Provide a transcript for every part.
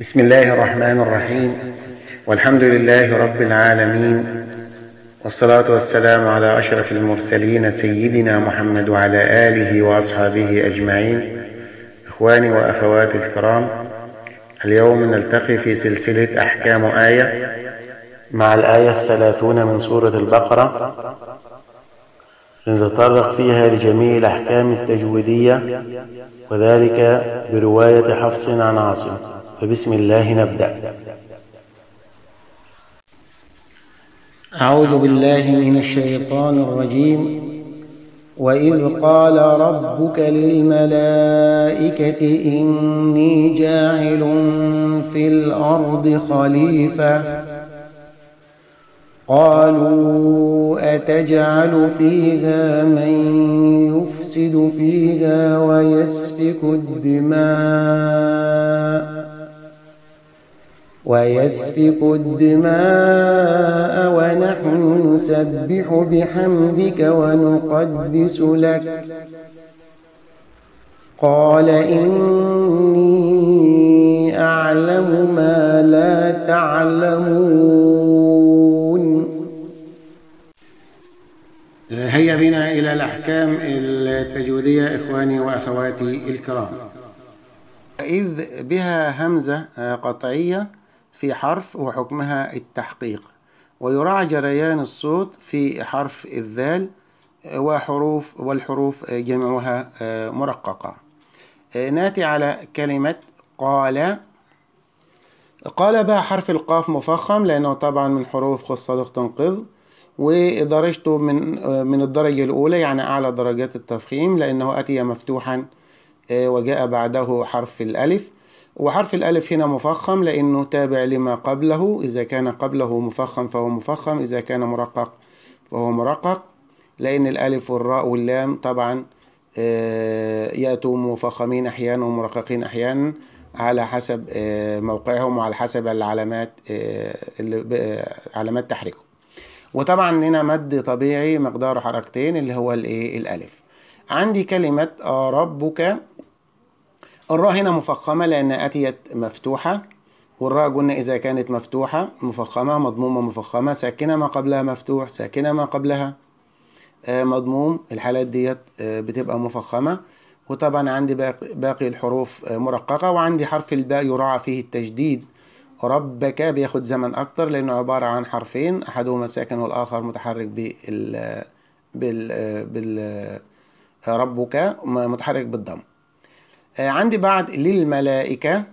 بسم الله الرحمن الرحيم والحمد لله رب العالمين والصلاة والسلام على أشرف المرسلين سيدنا محمد وعلى آله وأصحابه أجمعين إخواني وأخواتي الكرام اليوم نلتقي في سلسلة أحكام آية مع الآية الثلاثون من سورة البقرة نتطرق فيها لجميع الأحكام التجويدية وذلك برواية حفص عن عاصم فبسم الله نبدأ أعوذ بالله من الشيطان الرجيم وإذ قال ربك للملائكة إني جاعل في الأرض خليفة قالوا أتجعل فيها من يفسد فيها ويسفك الدماء ويسفك الدماء ونحن نسبح بحمدك ونقدس لك قال إني أعلم ما لا تعلمون هيا بنا إلى الأحكام التجويدية إخواني وأخواتي الكرام إذ بها همزة قطعية في حرف وحكمها التحقيق ويراعى جريان الصوت في حرف الذال وحروف والحروف جمعها آه، مرققة آه، ناتي على كلمة قال قال بقى حرف القاف مفخم لأنه طبعا من حروف خص تنقذ ودرجته من آه، من الدرجة الأولى يعني أعلى درجات التفخيم لأنه أتي مفتوحا وجاء بعده حرف الألف وحرف الألف هنا مفخم لأنه تابع لما قبله إذا كان قبله مفخم فهو مفخم إذا كان مرقق فهو مرقق لأن الألف والراء واللام طبعا آه، يأتوا مفخمين أحيانا ومرققين أحيانا على حسب آه، موقعهم وعلى حسب العلامات آه، اللي علامات تحريكهم وطبعا هنا مد طبيعي مقداره حركتين اللي هو الايه الالف عندي كلمه ربك الراء هنا مفخمة لأن أتيت مفتوحة والراء قلنا إذا كانت مفتوحة مفخمة مضمومة مفخمة ساكنة ما قبلها مفتوح ساكنة ما قبلها آه، مضموم الحالات ديت آه، بتبقى مفخمة وطبعا عندي باقي الحروف آه، مرققة وعندي حرف الباء يراعى فيه التجديد ربك بياخد زمن أكتر لأنه عبارة عن حرفين أحدهما ساكن والآخر متحرك بال بال بال ربك متحرك بالضم آه، عندي بعد للملائكة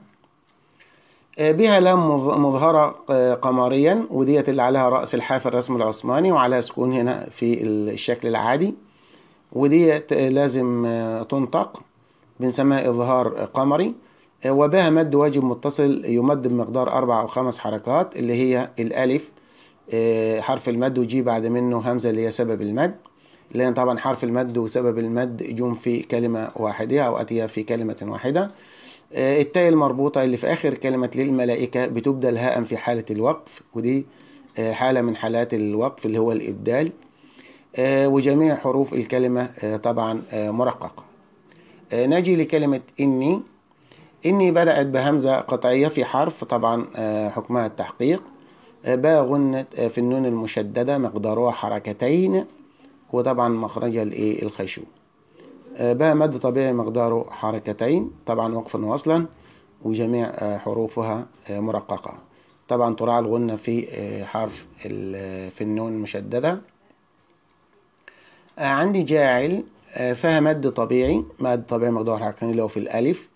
آه، بها لام مظهرة آه، قمريا وديت اللي عليها رأس الحاف الرسم العثماني وعليها سكون هنا في الشكل العادي وديت لازم تنطق بنسميها إظهار قمري وبها مد واجب متصل يمد بمقدار أربع أو خمس حركات اللي هي الألف حرف المد وجي بعد منه همزة اللي هي سبب المد لأن طبعا حرف المد وسبب المد يجون في كلمة واحدة أو اتيا في كلمة واحدة آه، التاء المربوطة اللي في آخر كلمة للملائكة بتبدل هاء في حالة الوقف ودي آه، حالة من حالات الوقف اللي هو الإبدال آه، وجميع حروف الكلمة طبعا مرققة نجي لكلمة إني إني بدأت بهمزة قطعية في حرف طبعا حكمها التحقيق باء غنت في النون المشددة مقدارها حركتين وطبعا مخرجها الايه الخيشوم آه، بقى مادة طبيعي مقداره حركتين طبعا وقفا وصلا وجميع آه، حروفها آه، مرققة طبعا تراعى الغنة في حرف في النون المشددة عندي جاعل فيها مد طبيعي مد طبيعي مقدار حركتين اللي هو في الألف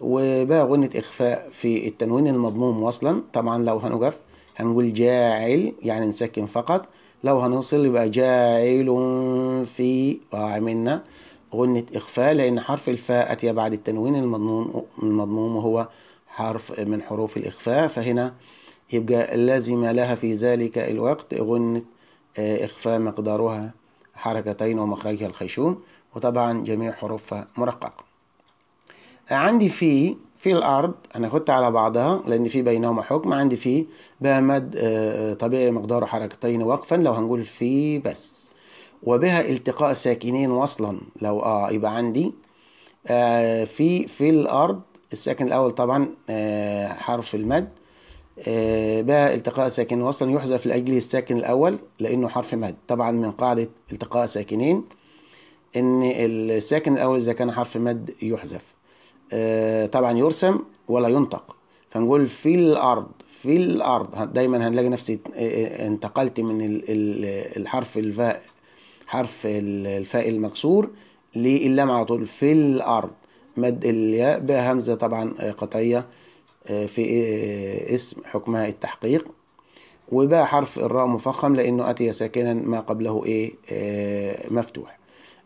وبقى غنة إخفاء في التنوين المضموم وصلا طبعا لو هنوقف هنقول جاعل يعني نسكن فقط لو هنوصل يبقى جائل في وعملنا غنة إخفاء لأن حرف الفاء أتي بعد التنوين المضموم المضموم وهو حرف من حروف الإخفاء فهنا يبقى لازم لها في ذلك الوقت غنة إخفاء آه، مقدارها حركتين ومخرجها الخيشوم وطبعا جميع حروفها مرققة عندي في في الأرض أنا خدت على بعضها لأن في بينهما حكم عندي في مد آه، آه، طبيعي مقداره حركتين وقفا لو هنقول في بس وبها التقاء ساكنين وصلا لو اه يبقى عندي آه في في الأرض الساكن الأول طبعا آه حرف المد آه بها التقاء ساكنين وصلا يحذف لاجل الساكن الأول لأنه حرف مد طبعا من قاعدة التقاء ساكنين إن الساكن الأول إذا كان حرف مد يحذف آه، طبعا يرسم ولا ينطق فنقول في الارض في الارض دايما هنلاقي نفسي آه، آه، انتقلت من الحرف الفاء حرف الفاء المكسور للام على طول في الارض مد الياء بهمزه طبعا قطعيه في اسم حكمها التحقيق وباء حرف الراء مفخم لانه اتي ساكنا ما قبله ايه مفتوح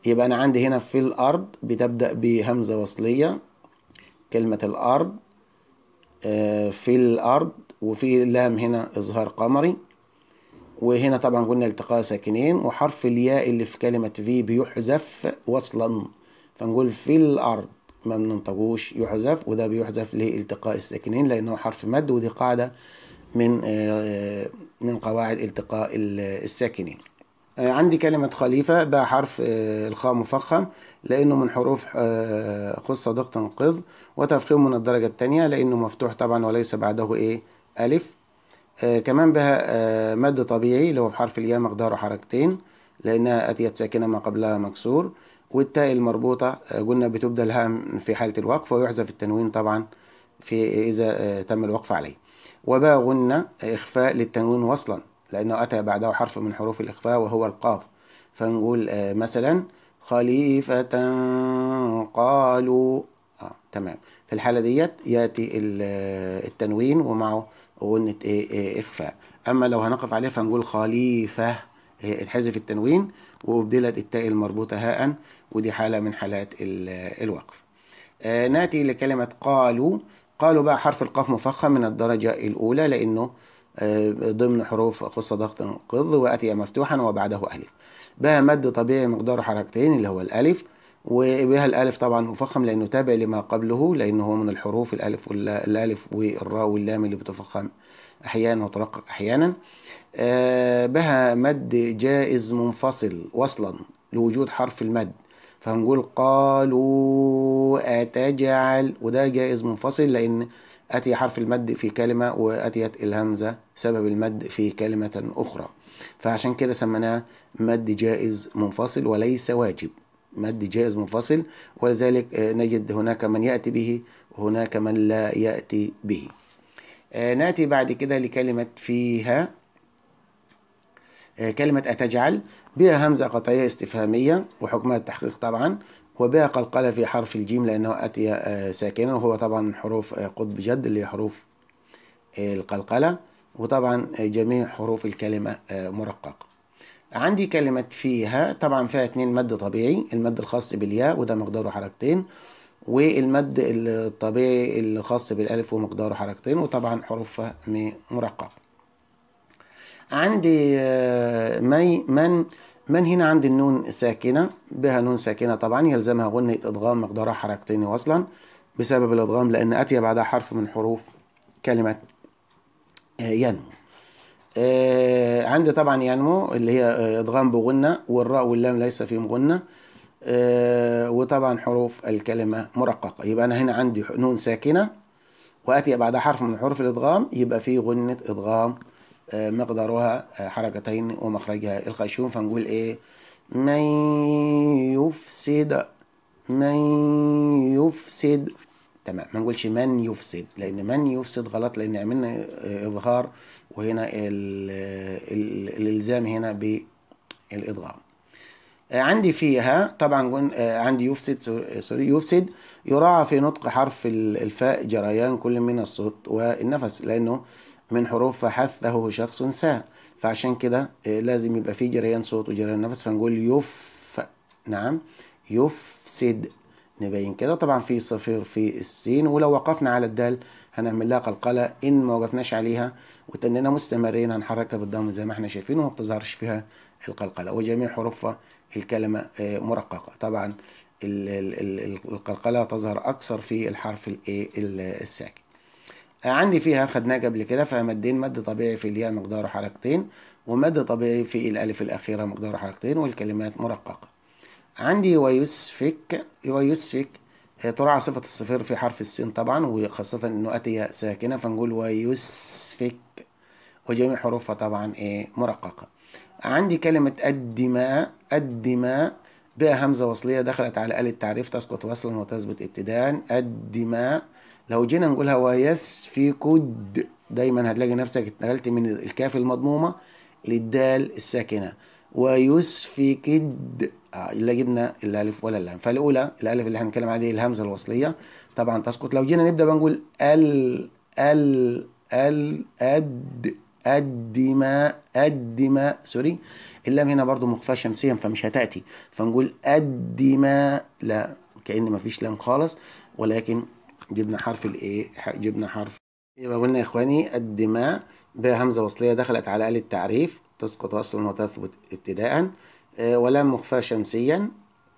يبقى انا عندي هنا في الارض بتبدا بهمزه وصليه كلمة الأرض آه، في الأرض وفي لام هنا إظهار قمري وهنا طبعا قلنا التقاء ساكنين وحرف الياء اللي في كلمة في بيحذف وصلا فنقول في الأرض ما بننطقوش يحذف وده بيحذف لالتقاء الساكنين لأنه حرف مد ودي قاعدة من آه، آه، من قواعد التقاء الساكنين آه، عندي كلمة خليفة حرف آه، الخاء مفخم لأنه من حروف آه، خص صدق قض وتفخيم من الدرجة التانية لأنه مفتوح طبعا وليس بعده إيه ألف كمان بها مد طبيعي اللي هو في حرف الياء مقداره حركتين لأنها أتيت ساكنة ما قبلها مكسور والتاء المربوطة قلنا بتبدأ الهام في حالة الوقف ويحذف التنوين طبعا في إذا تم الوقف عليه وباء غنة إخفاء للتنوين وصلا لأنه أتى بعده حرف من حروف الإخفاء وهو القاف فنقول آه، مثلا خليفة قالوا آه تمام في الحالة ديت يأتي آه، التنوين ومعه غنة آه، إخفاء أما لو هنقف عليه فنقول خليفة اتحذف التنوين وابدلت التاء المربوطة هاء ودي حالة من حالات الوقف آه ناتي لكلمة قالوا قالوا بقى حرف القاف مفخم من الدرجة الأولى لأنه آه، ضمن حروف قصة ضغط قض وأتي مفتوحا وبعده ألف بها مد طبيعي مقداره حركتين اللي هو الألف وبها الألف طبعا مفخم لأنه تابع لما قبله لأنه هو من الحروف الألف الألف والراء واللام اللي بتفخم أحيانا وترقق أحيانا آه، بها مد جائز منفصل وصلا لوجود حرف المد فهنقول قالوا أتجعل وده جائز منفصل لأن أتي حرف المد في كلمة وأتيت الهمزة سبب المد في كلمة أخرى فعشان كده سميناه مد جائز منفصل وليس واجب مد جائز منفصل ولذلك آه، نجد هناك من يأتي به وهناك من لا يأتي به آه، نأتي بعد كده لكلمة فيها آه، كلمة أتجعل بها همزة قطعية استفهامية وحكمها التحقيق طبعا وباء قلقلة في حرف الجيم لأنه أتي آه، ساكنا وهو طبعا من حروف آه، قطب جد اللي هي حروف آه، القلقلة وطبعا جميع حروف الكلمة مرققة عندي كلمة فيها طبعا فيها اتنين مد طبيعي المد الخاص بالياء وده مقداره حركتين والمد الطبيعي الخاص بالألف ومقداره حركتين وطبعا حروفها مرققة عندي آه، مي من من هنا عندي النون ساكنة بها نون ساكنة طبعا يلزمها غنة إدغام مقدارها حركتين وصلا بسبب الإدغام لأن أتي بعدها حرف من حروف كلمة آه، ينمو آه، عندي طبعا ينمو اللي هي إدغام بغنة والراء واللام ليس فيهم غنة وطبعا حروف الكلمة مرققة يبقى أنا هنا عندي نون ساكنة وأتي بعدها حرف من حروف الإدغام يبقى فيه غنة إدغام آه، مقدارها آه، حركتين ومخرجها الخشوم فنقول ايه من يفسد من يفسد تمام ما نقولش من يفسد لان من يفسد غلط لان عملنا آه، اظهار وهنا الالزام هنا بالادغام عندي فيها طبعا عندي يفسد سوري يفسد يراعى في نطق حرف الفاء جريان كل من الصوت والنفس لانه من حروف فحثه شخص ساء فعشان كده آه، لازم يبقى في جريان صوت وجريان نفس فنقول يف نعم يفسد نبين كده طبعا في صفير في السين ولو وقفنا على الدال هنعمل لها قلقله ان ما وقفناش عليها وتننا مستمرين هنحركها بالضم زي ما احنا شايفين وما بتظهرش فيها القلقله وجميع حروف الكلمه آه، مرققه طبعا القلقله تظهر اكثر في الحرف الايه الساكن عندي فيها خدناه قبل كده فمادين مد طبيعي في الياء مقداره حركتين ومد طبيعي في الألف الأخيرة مقداره حركتين والكلمات مرققة عندي ويسفك ويسفك آه، ترعى صفة الصفير في حرف السين طبعا وخاصة انه أتي ساكنة فنقول ويسفك وجميع حروفها طبعا ايه مرققة عندي كلمة الدماء الدماء بها همزة وصلية دخلت على آلة تعريف تسقط وصلا وتثبت ابتداء الدماء لو جينا نقولها ويسفكد دايما هتلاقي نفسك اتنقلت من الكاف المضمومة للدال الساكنة ويسفكد اللي آه، جبنا الألف ولا اللام فالأولى الألف اللي هنتكلم عليه الهمزة الوصلية طبعا تسقط لو جينا نبدأ بنقول ال ال ال أد أدم أدم سوري اللام هنا برضو مخفاة شمسيا فمش هتأتي فنقول أدم لا كأن مفيش لام خالص ولكن جبنا حرف الايه جبنا حرف يبقى قلنا يا اخواني الدماء بها همزه وصليه دخلت على آلة التعريف تسقط اصلا وتثبت ابتداء آه، ولام مخفاه شمسيا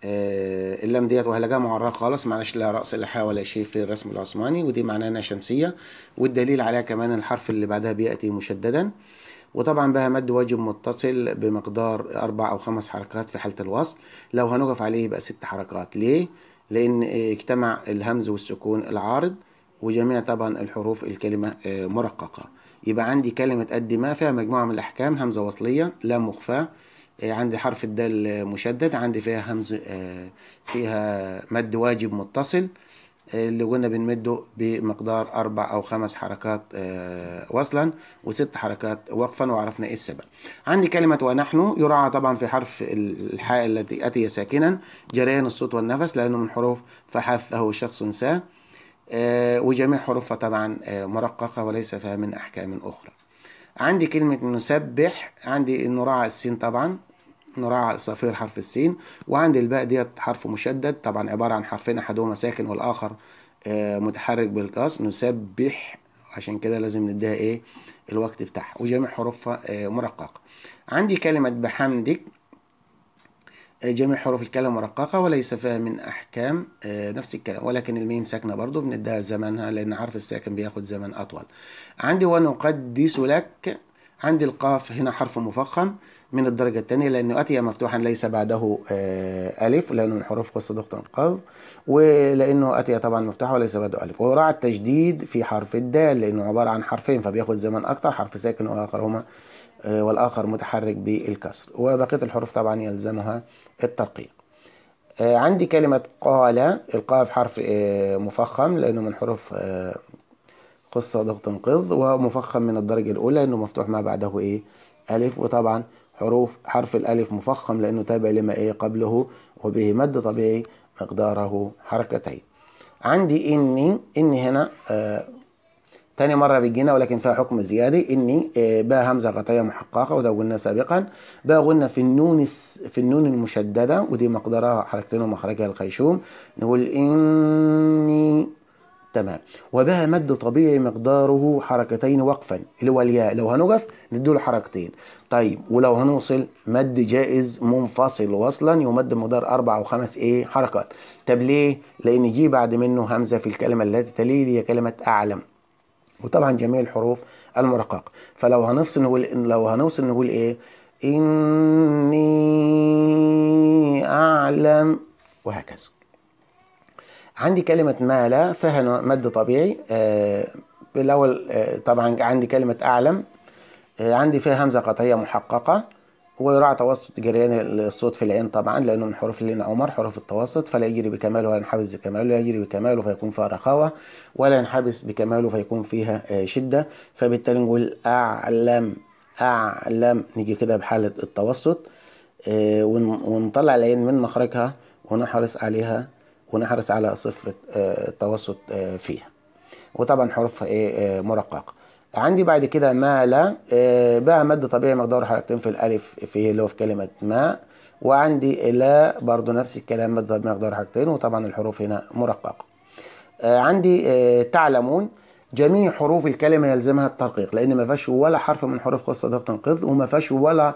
آه، اللام ديت وهلجها معرّة خالص معلش لا راس لا حا ولا شيء في الرسم العثماني ودي معناها انها شمسيه والدليل عليها كمان الحرف اللي بعدها بياتي مشددا وطبعا بها مد واجب متصل بمقدار اربع او خمس حركات في حاله الوصل لو هنقف عليه يبقى ست حركات ليه لأن اجتمع الهمز والسكون العارض وجميع طبعا الحروف الكلمة آه، مرققة يبقى عندي كلمة قد ما فيها مجموعة من الأحكام همزة وصلية لا مخفاة عندي حرف الدال مشدد عندي فيها همز آه، فيها مد واجب متصل اللي كنا بنمده بمقدار أربع أو خمس حركات آه، وصلا وست حركات وقفا وعرفنا إيه السبب عندي كلمة ونحن يراعى طبعا في حرف الحاء التي أتي ساكنا جريان الصوت والنفس لأنه من حروف فحثه شخص ساه وجميع حروفها طبعا آه، مرققة وليس فيها من أحكام أخرى عندي كلمة نسبح عندي نراعى السين طبعا نراعى صفير حرف السين وعند الباء ديت حرف مشدد طبعا عبارة عن حرفين أحدهما ساكن والآخر آه، متحرك بالقص نسبح عشان كده لازم نديها ايه الوقت بتاعها وجميع حروفها آه، مرققة عندي كلمة بحمدك آه، جميع حروف الكلام مرققة وليس فيها من أحكام نفس الكلام ولكن الميم ساكنة برضو بنديها زمنها لأن حرف الساكن بياخد زمن أطول عندي ونقدس لك عندي القاف هنا حرف مفخم من الدرجة الثانية لأنه أتي مفتوحا ليس بعده آه، ألف لأنه من حروف قصة دقت القذف ولأنه أتي طبعا مفتوحا وليس بعده ألف وراعى التجديد في حرف الدال لأنه عبارة عن حرفين فبياخد زمن أكثر حرف ساكن وآخرهما آه، والآخر متحرك بالكسر وبقية الحروف طبعا يلزمها الترقيق آه، عندي كلمة قال القاف حرف مفخم لأنه من حروف قصة ضغط انقض ومفخم من الدرجة الأولى لأنه مفتوح ما بعده إيه ألف وطبعا حروف حرف الألف مفخم لأنه تابع لما إيه قبله وبه مد طبيعي مقداره حركتين عندي إني إني هنا آه تاني مرة بيجينا ولكن فيها حكم زيادة إني آه باء همزة غطية محققة وده قلنا سابقا باء قلنا في النون في النون المشددة ودي مقدارها حركتين ومخرجها الخيشوم نقول إني تمام وبها مد طبيعي مقداره حركتين وقفا اللي هو الياء لو هنقف نديله حركتين طيب ولو هنوصل مد جائز منفصل وصلا يمد مقدار أربع أو خمس إيه حركات طب ليه؟ لأن جي بعد منه همزة في الكلمة التي تليه هي كلمة أعلم وطبعا جميع الحروف المرققة فلو هنفصل نقول لو هنوصل نقول إيه؟ إني أعلم وهكذا عندي كلمة ما لا فيها مد طبيعي آه، بالأول آه، طبعا عندي كلمة أعلم آه، عندي فيها همزة قطعية محققة ويراعى توسط جريان الصوت في العين طبعا لأنه من حروف اللين عمر حروف التوسط فلا يجري بكماله ولا ينحبس بكماله يجري بكماله فيكون فيها رخاوة ولا ينحبس بكماله فيكون فيها شدة فبالتالي نقول أعلم أعلم نيجي كده بحالة التوسط ونطلع العين من مخرجها ونحرص عليها ونحرص على صفة آه، التوسط آه، فيها وطبعا حروفها ايه آه، مرققة عندي بعد كده ما لا بقى مد طبيعي مقدار حركتين في الالف في اللي هو في كلمة ما وعندي لا برضو نفس الكلام مد طبيعي مقدار حركتين وطبعا الحروف هنا مرققة عندي تعلمون جميع حروف الكلمة يلزمها الترقيق لأن ما فيهاش ولا حرف من حروف قصة ده تنقيض وما فيهاش ولا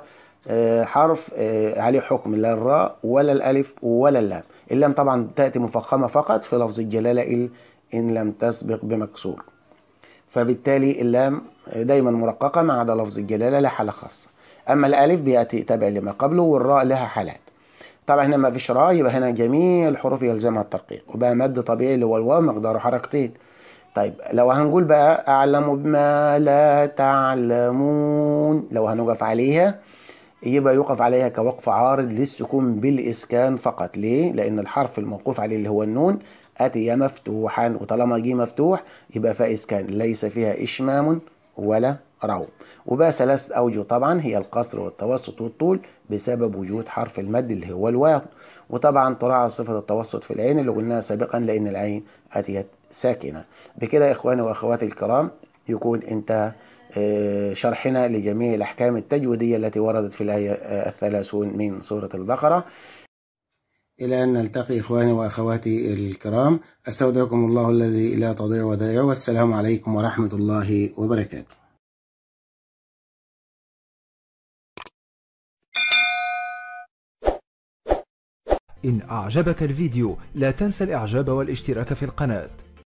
آه، حرف آه، عليه حكم لا الراء ولا الألف ولا اللام اللام طبعا تأتي مفخمة فقط في لفظ الجلالة إن لم تسبق بمكسور فبالتالي اللام دايما مرققة ما عدا لفظ الجلالة لها حالة خاصة أما الألف بيأتي تابع لما قبله والراء لها حالات طبعا هنا ما فيش راء يبقى هنا جميع الحروف يلزمها الترقيق وبقى مد طبيعي اللي هو الواو مقداره حركتين طيب لو هنقول بقى أعلم بما لا تعلمون لو هنقف عليها يبقى إيه يقف عليها كوقف عارض للسكون بالإسكان فقط ليه؟ لأن الحرف الموقوف عليه اللي هو النون أتي مفتوحا وطالما جه مفتوح يبقى إسكان ليس فيها إشمام ولا رو وبقى ثلاث أوجه طبعا هي القصر والتوسط والطول بسبب وجود حرف المد اللي هو الواو وطبعا تراعى صفة التوسط في العين اللي قلناها سابقا لأن العين أتيت ساكنة بكده يا إخواني وأخواتي الكرام يكون انتهى آه، شرحنا لجميع الأحكام التجويدية التي وردت في الآية الثلاثون من سورة البقرة إلى أن نلتقي إخواني وأخواتي الكرام أستودعكم الله الذي لا تضيع ودائعه والسلام عليكم ورحمة الله وبركاته إن أعجبك الفيديو لا تنسى الإعجاب والاشتراك في القناة